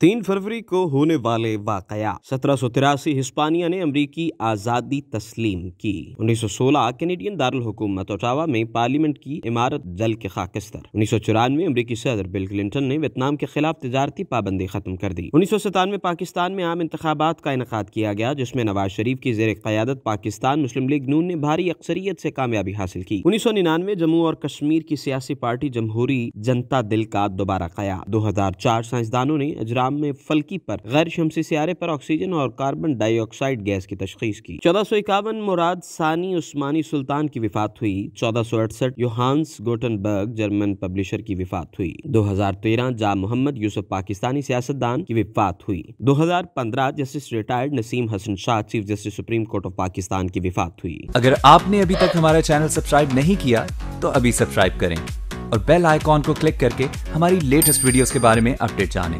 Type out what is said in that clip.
तीन फरवरी को होने वाले वाकया सत्रह सौ तिरासी हिस्पानिया ने अमरीकी आजादी तस्लीम की 1916 कैनेडियन दारुल हुकूमत ओटावा में पार्लियामेंट की इमारत जल के खाकिस्तर उन्नीस सौ चौरानवे अमरीकी सदर बिल क्लिंटन ने वियतनाम के खिलाफ तजारती पाबंदी खत्म कर दी उन्नीस सौ सतानवे पाकिस्तान में आम इंतबात का इनका किया गया जिसमें नवाज शरीफ की जेर क्यादत पाकिस्तान मुस्लिम लीग नून ने भारी अक्सरियत से कामयाबी हासिल की उन्नीस सौ निन्यानवे जम्मू और कश्मीर की सियासी पार्टी जमहूरी जनता दिल का दोबारा कया दो हजार चार साइंसदानों ने अजरा इस्लाम में फलकी पर गैर शमसी सियारे पर ऑक्सीजन और कार्बन डाइऑक्साइड गैस की तशखीस की चौदह सौ इक्यावन मुराद सानी उस्मानी सुल्तान की विफात हुई चौदह सौ अड़सठ योहानस गोटनबर्ग जर्मन पब्लिशर की विफात हुई दो हजार तेरह जा मोहम्मद यूसुफ पाकिस्तानी सियासतदान की विफात हुई दो हजार पंद्रह justice retired Naseem Hasan Shah chief justice supreme court of Pakistan की विफात हुई अगर आपने अभी तक हमारा चैनल सब्सक्राइब नहीं किया तो अभी सब्सक्राइब करें और बेल आइकॉन को क्लिक करके हमारी लेटेस्ट वीडियोस के बारे में अपडेट जानें